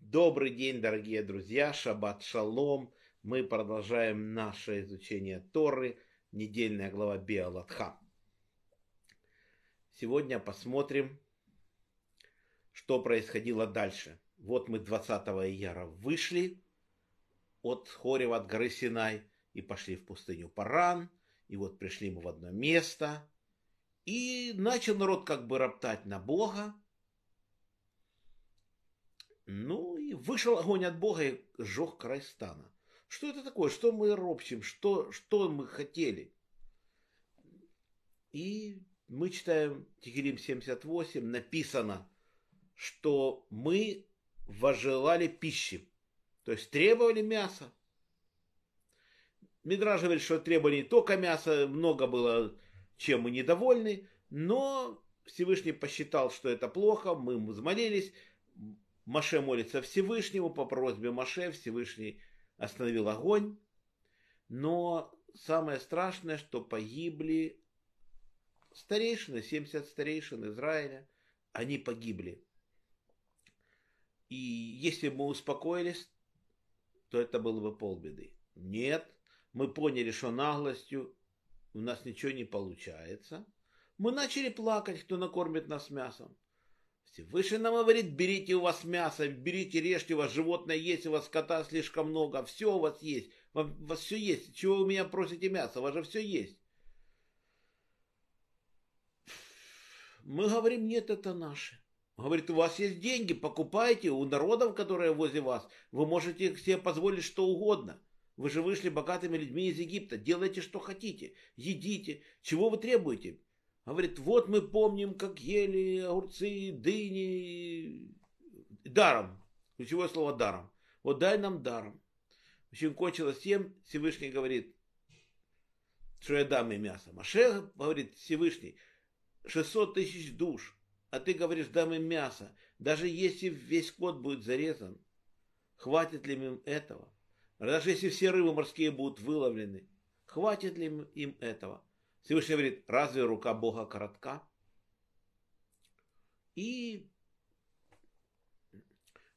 Добрый день, дорогие друзья, шаббат шалом. Мы продолжаем наше изучение Торы, недельная глава Биалатха. Сегодня посмотрим, что происходило дальше. Вот мы 20 ияра вышли от Хорева, от горы Синай, и пошли в пустыню Паран, и вот пришли мы в одно место – и начал народ как бы роптать на Бога. Ну и вышел огонь от Бога и сжег край стана. Что это такое? Что мы ропчем? Что, что мы хотели? И мы читаем Тихирим 78, написано, что мы вожелали пищи, то есть требовали мяса. Мидраж говорит, что требовали не только мяса, много было чем мы недовольны, но Всевышний посчитал, что это плохо, мы ему взмолились, Маше молится Всевышнему, по просьбе Маше Всевышний остановил огонь, но самое страшное, что погибли старейшины, 70 старейшин Израиля, они погибли. И если бы мы успокоились, то это было бы полбеды. Нет, мы поняли, что наглостью у нас ничего не получается. Мы начали плакать, кто накормит нас мясом. Всевышний нам говорит, берите у вас мясо, берите, режьте, у вас животное есть, у вас кота слишком много, все у вас есть, у вас все есть. Чего вы меня просите мясо, у вас же все есть. Мы говорим, нет, это наши. Говорит, у вас есть деньги, покупайте у народов, которые возле вас. Вы можете себе позволить что угодно. Вы же вышли богатыми людьми из Египта. Делайте, что хотите. Едите. Чего вы требуете? говорит, вот мы помним, как ели огурцы, дыни. Даром. Ключевое слово даром. Вот дай нам даром. В общем, кончилось тем, Всевышний говорит, что я дам им мясо. Маше говорит, Всевышний, 600 тысяч душ, а ты говоришь, дам им мясо. Даже если весь кот будет зарезан, хватит ли им этого? А даже если все рыбы морские будут выловлены, хватит ли им этого? Всевышний говорит, разве рука Бога коротка? И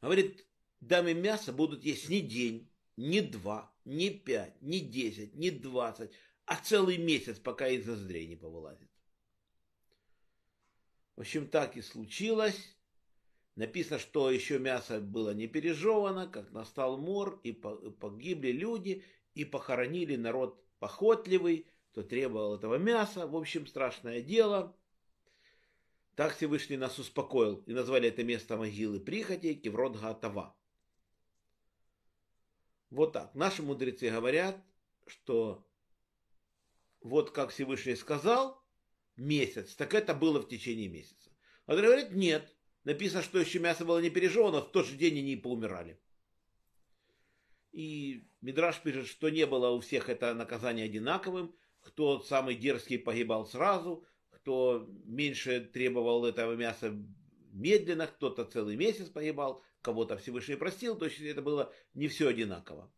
говорит, дам им мясо будут есть не день, не два, не пять, не десять, не двадцать, а целый месяц, пока из ноздрей не повылазит. В общем, так и случилось. Написано, что еще мясо было не пережевано, как настал мор, и погибли люди, и похоронили народ похотливый, кто требовал этого мяса. В общем, страшное дело. Так Всевышний нас успокоил и назвали это место могилы прихоти Кеврон Гатава. Вот так. Наши мудрецы говорят, что вот как Всевышний сказал, месяц, так это было в течение месяца. А говорят, нет, Написано, что еще мясо было не пережевано, в тот же день они и поумирали. И Мидраш пишет, что не было у всех это наказание одинаковым, кто самый дерзкий погибал сразу, кто меньше требовал этого мяса медленно, кто-то целый месяц погибал, кого-то Всевышний простил, то есть это было не все одинаково.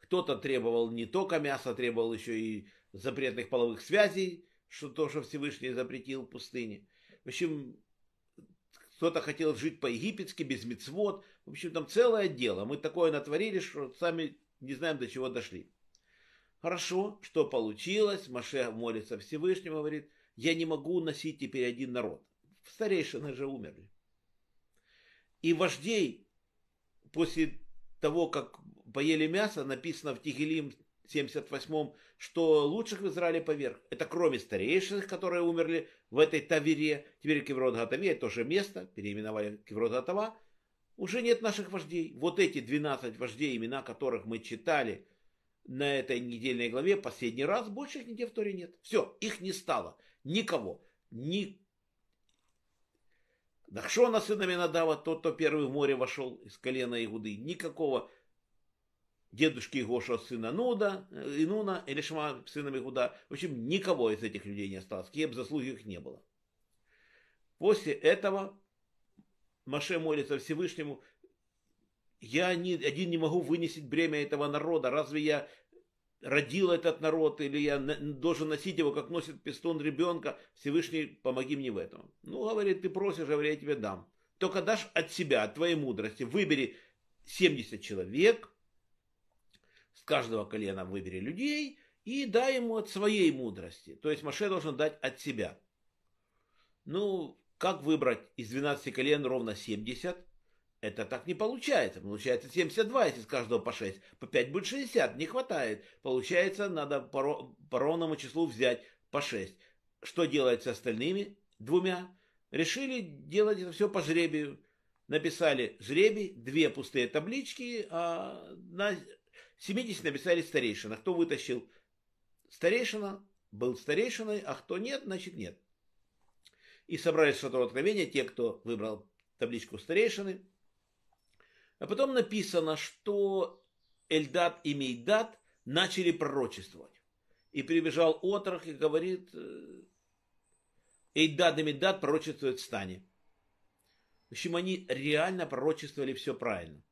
Кто-то требовал не только мяса, требовал еще и запретных половых связей, что то, что Всевышний запретил в пустыне. В общем, кто-то хотел жить по-египетски, без мицвод. В общем, там целое дело. Мы такое натворили, что сами не знаем, до чего дошли. Хорошо, что получилось. Маше молится Всевышнему, говорит, я не могу носить теперь один народ. Старейшины же умерли. И вождей после того, как поели мясо, написано в Тихилим 78-м, что лучших в Израиле поверх. Это кроме старейшин, которые умерли в этой Тавере, теперь Кеврот Гатаве, это же место, переименовали Кеврот Гатава, уже нет наших вождей. Вот эти 12 вождей, имена которых мы читали на этой недельной главе последний раз, больше их нигде в Торе нет. Все, их не стало. Никого. Ни Нахшона сына Минадава, тот, кто первый в море вошел из колена Игуды. Никакого дедушки Гоша, сына Нода, э, Инона, Элишма, сына Мегуда. В общем, никого из этих людей не осталось, кем заслуги их не было. После этого Маше молится Всевышнему, я не, один не могу вынести бремя этого народа, разве я родил этот народ, или я должен носить его, как носит пистон ребенка, Всевышний, помоги мне в этом. Ну, говорит, ты просишь, говорю, я тебе дам. Только дашь от себя, от твоей мудрости, выбери 70 человек – с каждого колена выбери людей и дай ему от своей мудрости. То есть Маше должен дать от себя. Ну, как выбрать из 12 колен ровно 70? Это так не получается. Получается 72, если с каждого по 6. По 5 будет 60, не хватает. Получается, надо по, по ровному числу взять по 6. Что делать с остальными двумя? Решили делать это все по жребию. Написали жребий, две пустые таблички, а на 70 написали старейшина. Кто вытащил? Старейшина был старейшиной, а кто нет, значит нет. И собрались с этого откровения те, кто выбрал табличку старейшины. А потом написано, что Эльдат и Мейдат начали пророчествовать. И прибежал отрок и говорит, э, Эльдат и Мейдат пророчествуют в стане. В общем, они реально пророчествовали все правильно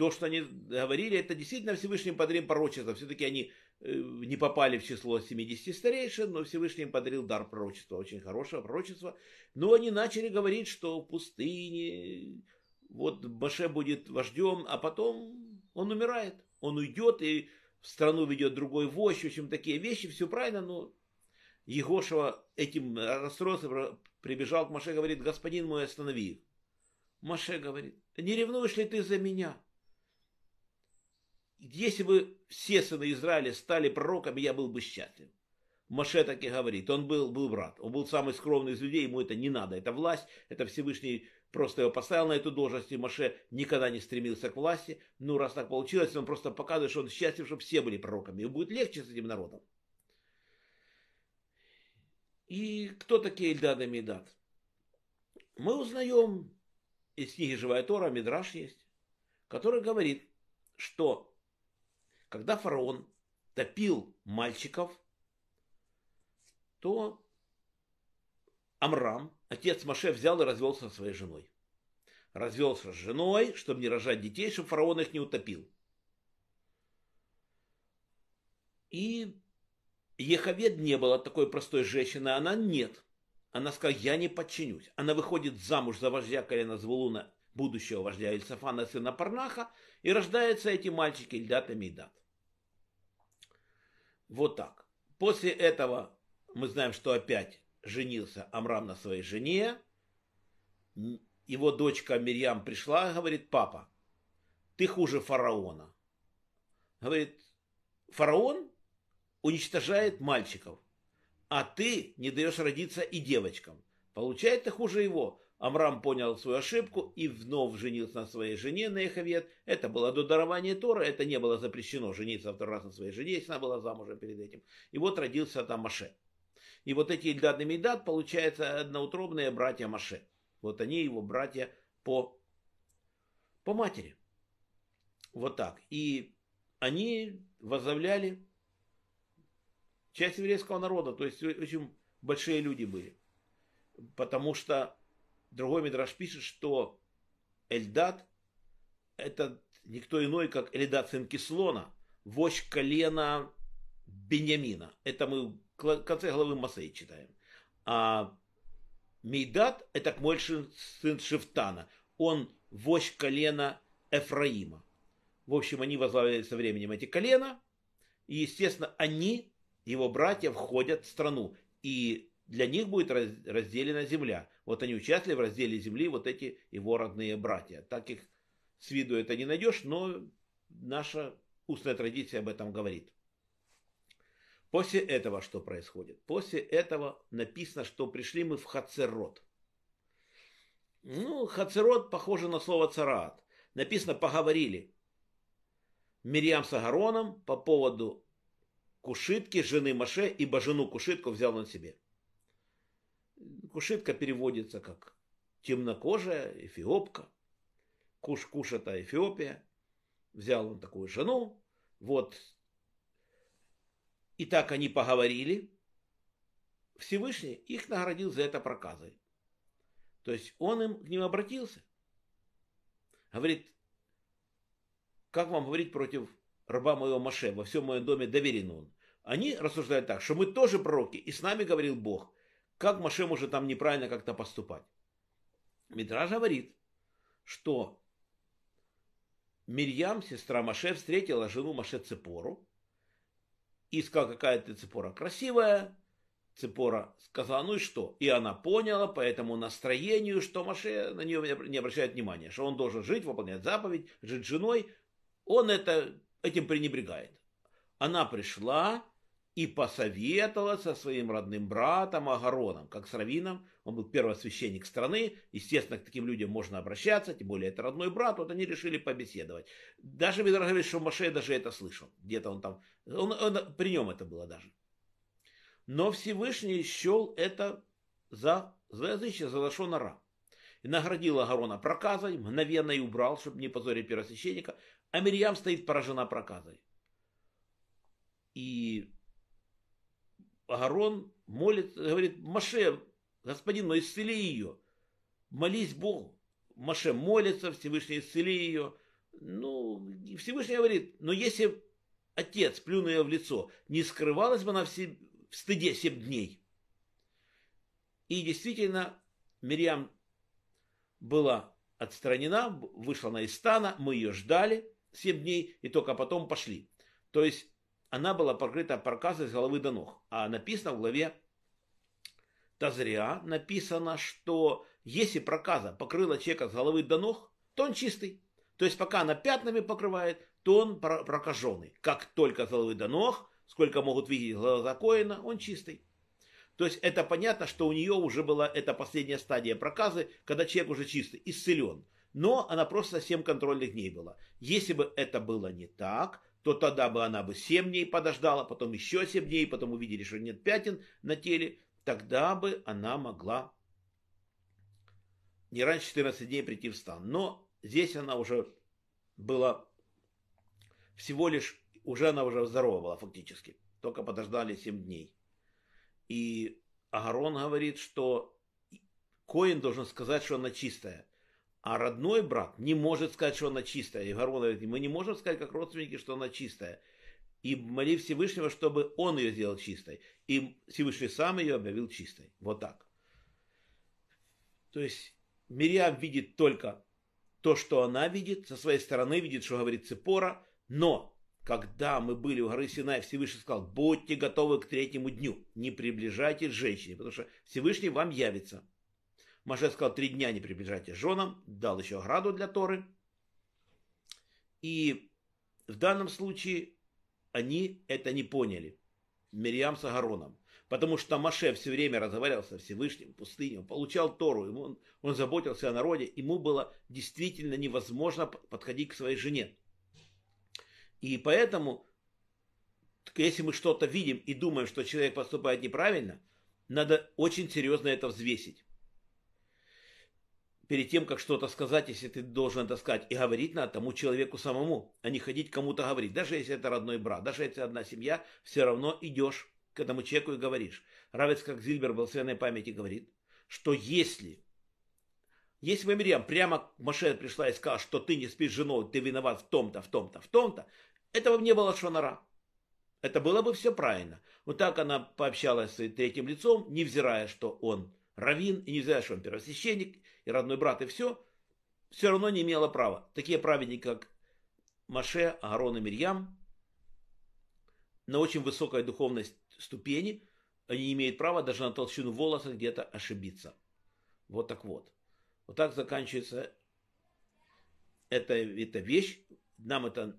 то, что они говорили, это действительно Всевышний подарил пророчество. Все-таки они э, не попали в число 70 старейшин, но Всевышний им подарил дар пророчества, очень хорошего пророчества. Но они начали говорить, что в пустыне, вот Баше будет вождем, а потом он умирает, он уйдет, и в страну ведет другой вождь, в общем, такие вещи, все правильно, но Егошева этим расстроился, прибежал к Маше, говорит, господин мой, останови их. Маше говорит, не ревнуешь ли ты за меня? Если бы все сыны Израиля стали пророками, я был бы счастлив. Маше так и говорит, он был, был брат, он был самый скромный из людей, ему это не надо, это власть, это Всевышний просто его поставил на эту должность, и Маше никогда не стремился к власти, ну раз так получилось, он просто показывает, что он счастлив, чтобы все были пророками, и будет легче с этим народом. И кто такие Эльдад и Медад? Мы узнаем из книги «Живая Тора», Мидраш есть, который говорит, что когда фараон топил мальчиков, то Амрам, отец Маше, взял и развелся со своей женой. Развелся с женой, чтобы не рожать детей, чтобы фараон их не утопил. И Еховед не была такой простой женщины, она нет. Она сказала, я не подчинюсь. Она выходит замуж за вождя колена Звулуна будущего вождя Ильсафана, сына Парнаха, и рождаются эти мальчики Ильдат и Мидат. Вот так. После этого мы знаем, что опять женился Амрам на своей жене. Его дочка Мирьям пришла и говорит, папа, ты хуже фараона. Говорит, фараон уничтожает мальчиков, а ты не даешь родиться и девочкам. Получает ты хуже его. Амрам понял свою ошибку и вновь женился на своей жене Неховет. Это было до дарования Тора, это не было запрещено жениться второй раз на своей жене, если она была замужем перед этим. И вот родился там Маше. И вот эти Ильдад и Мейдад, получается, одноутробные братья Маше. Вот они его братья по, по матери. Вот так. И они возглавляли часть еврейского народа, то есть очень большие люди были. Потому что Другой Мидраш пишет, что Эльдат – это никто иной, как Эльдат сын Кислона, вождь колена Беньямина. Это мы в конце главы Масей читаем. А Мейдат – это Кмольшин сын Шифтана. Он вождь колена Эфраима. В общем, они возглавляли со временем эти колена. И, естественно, они, его братья, входят в страну. И для них будет разделена земля. Вот они участвовали в разделе земли, вот эти его родные братья. Так их с виду это не найдешь, но наша устная традиция об этом говорит. После этого что происходит? После этого написано, что пришли мы в Хацерот. Ну, Хацерот похоже на слово цараат. Написано, поговорили. Мирьям с Агароном по поводу Кушитки, жены Маше, ибо жену Кушитку взял он себе. Кушитка переводится как темнокожая эфиопка. Куш-куш это Эфиопия. Взял он такую жену. Вот. И так они поговорили. Всевышний их наградил за это проказой. То есть он им к ним обратился. Говорит, как вам говорить против раба моего Маше, во всем моем доме доверен он. Они рассуждают так, что мы тоже пророки, и с нами говорил Бог. Как Маше может там неправильно как-то поступать? Мидраж говорит, что Мирьям, сестра Маше, встретила жену Маше Цепору. И сказала, какая ты Цепора красивая. Цепора сказала, ну и что? И она поняла по этому настроению, что Маше на нее не обращает внимания, что он должен жить, выполнять заповедь, жить женой. Он это, этим пренебрегает. Она пришла и посоветовала со своим родным братом Агароном. Как с Равином, он был первосвященник страны, естественно, к таким людям можно обращаться, тем более это родной брат, вот они решили побеседовать. Даже Медраж говорит, что Маше даже это слышал, где-то он там, он, он, при нем это было даже. Но Всевышний счел это за злоязычие, за лошона Ра. И наградил Агарона проказой, мгновенно и убрал, чтобы не позорить первосвященника, а Мирьям стоит поражена проказой. И Агарон молит, говорит, Маше, господин но исцели ее. Молись Богу. Маше молится, Всевышний исцели ее. Ну, Всевышний говорит, но если отец, плюнул ее в лицо, не скрывалась бы она в, себе, в стыде семь дней. И действительно, Мирьям была отстранена, вышла на из мы ее ждали семь дней и только потом пошли. То есть она была покрыта паркасой с головы до ног. А написано в главе Тазрия, написано, что если проказа покрыла человека с головы до ног, то он чистый. То есть пока она пятнами покрывает, то он прокаженный. Как только с головы до ног, сколько могут видеть глаза Коина, он чистый. То есть это понятно, что у нее уже была эта последняя стадия проказы, когда человек уже чистый, исцелен. Но она просто совсем контрольных дней была. Если бы это было не так, то тогда бы она бы 7 дней подождала, потом еще 7 дней, потом увидели, что нет пятен на теле, тогда бы она могла не раньше 14 дней прийти в стан. Но здесь она уже была всего лишь, уже она уже здорова была фактически, только подождали 7 дней. И Агарон говорит, что Коин должен сказать, что она чистая. А родной брат не может сказать, что она чистая. И Гарон говорит, мы не можем сказать, как родственники, что она чистая. И моли Всевышнего, чтобы он ее сделал чистой. И Всевышний сам ее объявил чистой. Вот так. То есть Мирьям видит только то, что она видит, со своей стороны видит, что говорит Цепора, но когда мы были у горы Синай, Всевышний сказал, будьте готовы к третьему дню, не приближайтесь к женщине, потому что Всевышний вам явится. Маше сказал три дня не приближайтесь к женам, дал еще граду для Торы. И в данном случае они это не поняли. Мириам с Агароном. Потому что Маше все время разговаривал со Всевышним в он получал Тору, ему, он, он заботился о народе, ему было действительно невозможно подходить к своей жене. И поэтому, если мы что-то видим и думаем, что человек поступает неправильно, надо очень серьезно это взвесить перед тем, как что-то сказать, если ты должен это сказать. И говорить надо тому человеку самому, а не ходить кому-то говорить. Даже если это родной брат, даже если одна семья, все равно идешь к этому человеку и говоришь. Равец, как Зильбер был святой памяти, говорит, что если, если Мамирьям прямо к Маше пришла и сказала, что ты не спишь с женой, ты виноват в том-то, в том-то, в том-то, этого не было шонара. Это было бы все правильно. Вот так она пообщалась с третьим лицом, невзирая, что он равин, и невзирая, что он первосвященник, и родной брат, и все, все равно не имела права. Такие праведники, как Маше, Агарон и Мирьям, на очень высокой духовной ступени, они имеют право даже на толщину волоса где-то ошибиться. Вот так вот. Вот так заканчивается эта, эта вещь. Нам это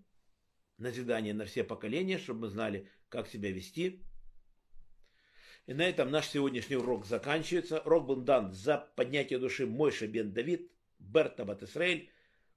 назидание на все поколения, чтобы мы знали, как себя вести. И на этом наш сегодняшний урок заканчивается. Урок был дан за поднятие души Мойша Бен Давид, Берта Бат Исраэль,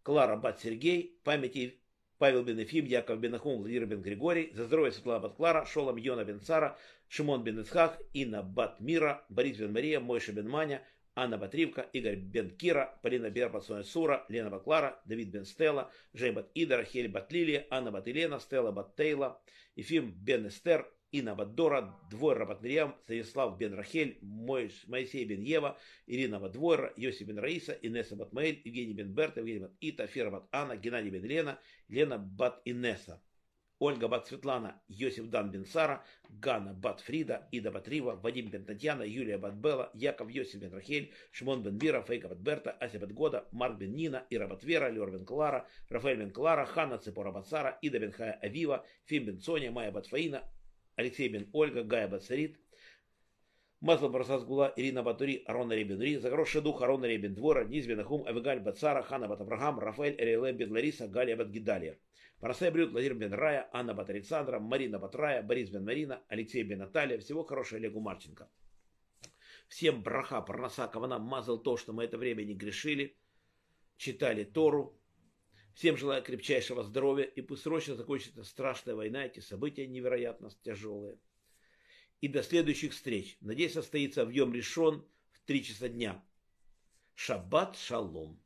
Клара Бат Сергей, памяти Павел Бен Ефим, Яков Бен Ахум, Владимир Бен Григорий, за здоровье Светлана Бат Клара, Шолом Йона Бен Цара, Шимон Бен Ицхак, Инна Бат Мира, Борис Бен Мария, Мойша Бен Маня, Анна Батривка, Игорь Бен Кира, Полина Бербат Батсоня Сура, Лена Баклара, Давид Бен Стелла, Жей Бат Ида, Рахель Бат Лилия, Анна Бат Елена, Стелла Бат Тейла, Ефим Бен Эстер, и Навадора, Двойра Бат Мирьям, Станислав Бен Рахель, Моисей Бен Ева, Ирина Бат Двойра, Йосиф Бен Раиса, Инесса Бат Маэль, Евгений Бен Берта, Евгений Бат Ита, Фера Бат Анна, Геннадий Бен Лена, Лена Бат Инесса. Ольга Бат Светлана, Йосиф Дан Бен Сара, Гана Бат Фрида, Ида Бат Рива, Вадим Бен Татьяна, Юлия Бат Белла, Яков Йосиф Бен Рахель, Шмон Бен Бира, Фейка Бат Берта, Ася Бат Года, Марк Бен Нина, Ира Бат Вера, Лер Бен Клара, Рафаэль Бен Клара, Ханна Цепора Бат Сара, Ида Бен Хая Авива, Фим Бен Соня, Майя Бат Фаина, Алексей Бен, Ольга, Гая Сарит, Масло Барсасгула, Ирина Батури, Арона Ребин Ри, Загроши Дух, Арона Ребин Двора, Низбин Ахум, Авигаль Бацара, Хана Батабрагам, Рафаэль Эреле Бен Лариса, Галия Батгидалия. Парасай Брюд, Владимир Бен Рая, Анна Бат Александра, Марина Батрая, Борис Бен Марина, Алексей Бен Наталья. Всего хорошего Олегу Марченко. Всем браха, парнаса, кавана, мазал то, что мы это время не грешили, читали Тору, Всем желаю крепчайшего здоровья и пусть срочно закончится страшная война, эти события невероятно тяжелые. И до следующих встреч. Надеюсь, состоится в Йом в 3 часа дня. Шаббат шалом.